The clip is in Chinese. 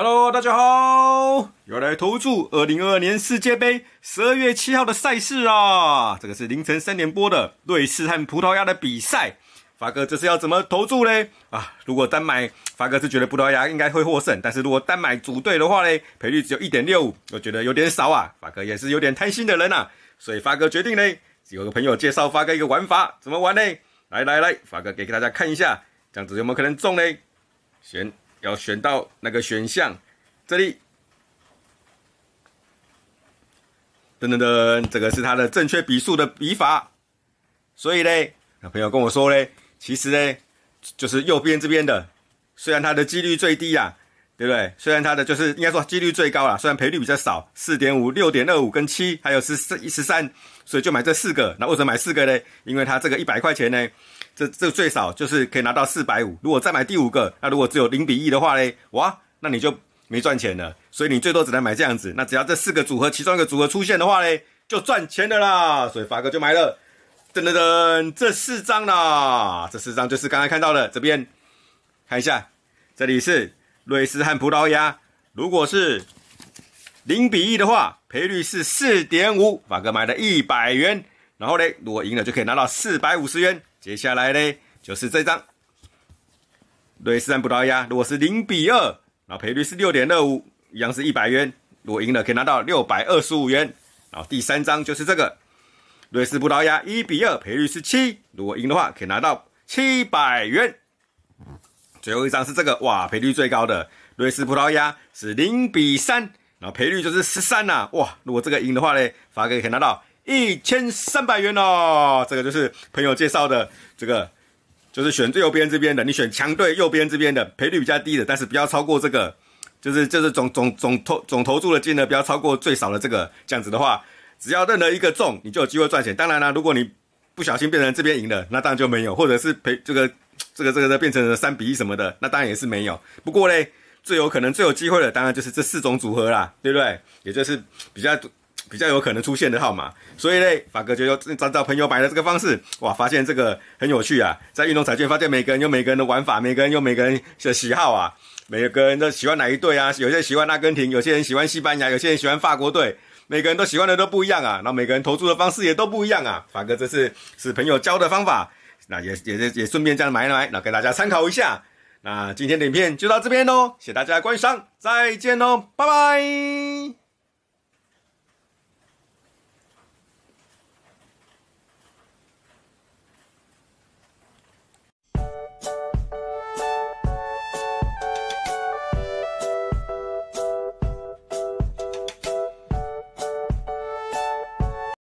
Hello，大家好，又来投注二零二二年世界杯十二月七号的赛事啊，这个是凌晨三点播的瑞士和葡萄牙的比赛。发哥，这是要怎么投注嘞？啊，如果单买，发哥是觉得葡萄牙应该会获胜，但是如果单买主队的话嘞，赔率只有一点六五，我觉得有点少啊。发哥也是有点贪心的人呐，所以发哥决定嘞，有个朋友介绍发哥一个玩法，怎么玩嘞？来来来，发哥给大家看一下，这样子有没有可能中嘞？先要选到那个选项，这里，噔噔噔，这个是它的正确笔数的笔法。所以嘞，那朋友跟我说嘞，其实嘞，就是右边这边的，虽然它的几率最低呀，对不对？虽然它的就是应该说几率最高了，虽然赔率比较少，四点五六点二五跟七还有十四一十三，所以就买这四个。那为什么买四个嘞？因为它这个一百块钱呢。这这最少就是可以拿到四百五，如果再买第五个，那如果只有零比一的话嘞，哇，那你就没赚钱了。所以你最多只能买这样子，那只要这四个组合其中一个组合出现的话嘞，就赚钱的啦。所以法哥就买了，噔噔噔，这四张啦，这四张就是刚才看到的，这边看一下，这里是瑞士和葡萄牙，如果是零比一的话，赔率是四点五，法哥买了一百元，然后嘞，如果赢了就可以拿到四百五十元。接下来呢，就是这张瑞士战葡萄牙，如果是零比二，然后赔率是六点二五，一样是一百元，如果赢了可以拿到六百二十五元。然后第三张就是这个瑞士葡萄牙一比二，赔率是七，如果赢的话可以拿到七百元。最后一张是这个，哇，赔率最高的瑞士葡萄牙是零比三，然后赔率就是十三呐，哇，如果这个赢的话呢，发哥可以拿到。一千三百元哦，这个就是朋友介绍的，这个就是选最右边这边的，你选强队右边这边的，赔率比较低的，但是不要超过这个，就是就是总总总投总投注的金额不要超过最少的这个，这样子的话，只要任何一个中，你就有机会赚钱。当然啦，如果你不小心变成这边赢的，那当然就没有，或者是赔这个这个这个的变成了三比一什么的，那当然也是没有。不过嘞，最有可能、最有机会的，当然就是这四种组合啦，对不对？也就是比较比较有可能出现的号码，所以呢，法哥就用找照朋友买的这个方式，哇，发现这个很有趣啊！在运动彩券发现每个人有每个人的玩法，每个人有每个人的喜好啊，每个人都喜欢哪一队啊？有些人喜欢阿根廷，有些人喜欢西班牙，有些人喜欢法国队，每个人都喜欢的都不一样啊。那每个人投注的方式也都不一样啊。法哥这次是朋友教的方法，那也也也顺便这样买买，那给大家参考一下。那今天的影片就到这边喽，谢谢大家观赏，再见喽，拜拜。